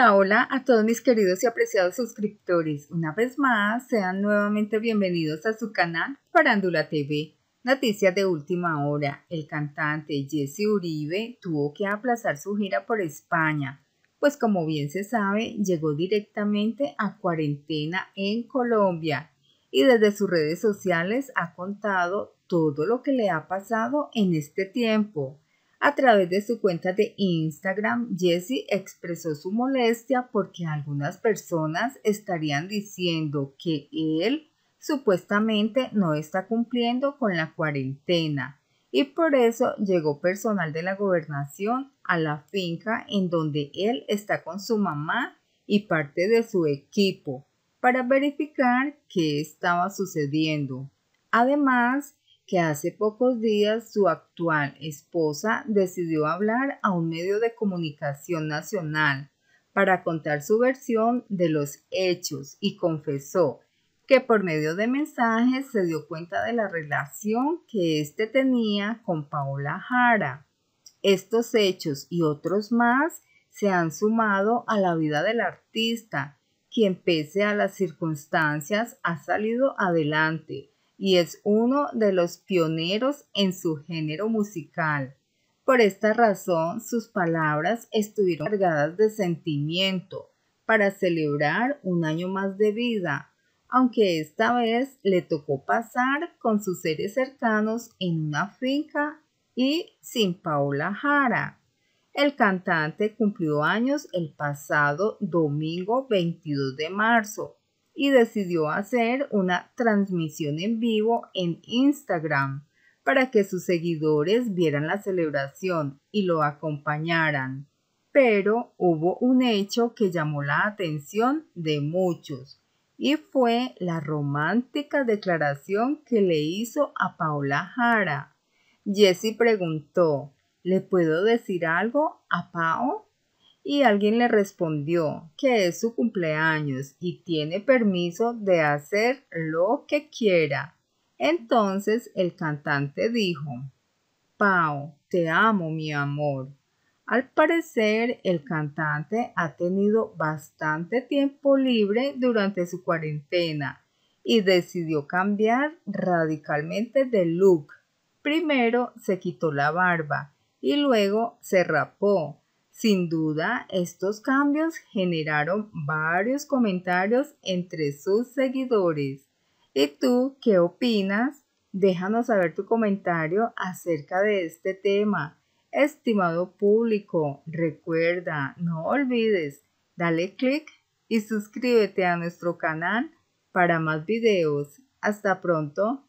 Hola, hola a todos mis queridos y apreciados suscriptores. Una vez más, sean nuevamente bienvenidos a su canal Parándula TV. Noticias de última hora. El cantante Jesse Uribe tuvo que aplazar su gira por España, pues como bien se sabe, llegó directamente a cuarentena en Colombia y desde sus redes sociales ha contado todo lo que le ha pasado en este tiempo a través de su cuenta de Instagram, Jesse expresó su molestia porque algunas personas estarían diciendo que él supuestamente no está cumpliendo con la cuarentena y por eso llegó personal de la gobernación a la finca en donde él está con su mamá y parte de su equipo para verificar qué estaba sucediendo. Además, que hace pocos días su actual esposa decidió hablar a un medio de comunicación nacional para contar su versión de los hechos y confesó que por medio de mensajes se dio cuenta de la relación que éste tenía con Paola Jara. Estos hechos y otros más se han sumado a la vida del artista, quien pese a las circunstancias ha salido adelante y es uno de los pioneros en su género musical. Por esta razón, sus palabras estuvieron cargadas de sentimiento para celebrar un año más de vida, aunque esta vez le tocó pasar con sus seres cercanos en una finca y sin Paula Jara. El cantante cumplió años el pasado domingo 22 de marzo y decidió hacer una transmisión en vivo en Instagram para que sus seguidores vieran la celebración y lo acompañaran. Pero hubo un hecho que llamó la atención de muchos y fue la romántica declaración que le hizo a Paula Jara. Jesse preguntó, ¿le puedo decir algo a Pao? y alguien le respondió que es su cumpleaños y tiene permiso de hacer lo que quiera. Entonces el cantante dijo, Pau, te amo mi amor. Al parecer, el cantante ha tenido bastante tiempo libre durante su cuarentena y decidió cambiar radicalmente de look. Primero se quitó la barba y luego se rapó sin duda, estos cambios generaron varios comentarios entre sus seguidores. ¿Y tú qué opinas? Déjanos saber tu comentario acerca de este tema. Estimado público, recuerda, no olvides, dale clic y suscríbete a nuestro canal para más videos. Hasta pronto.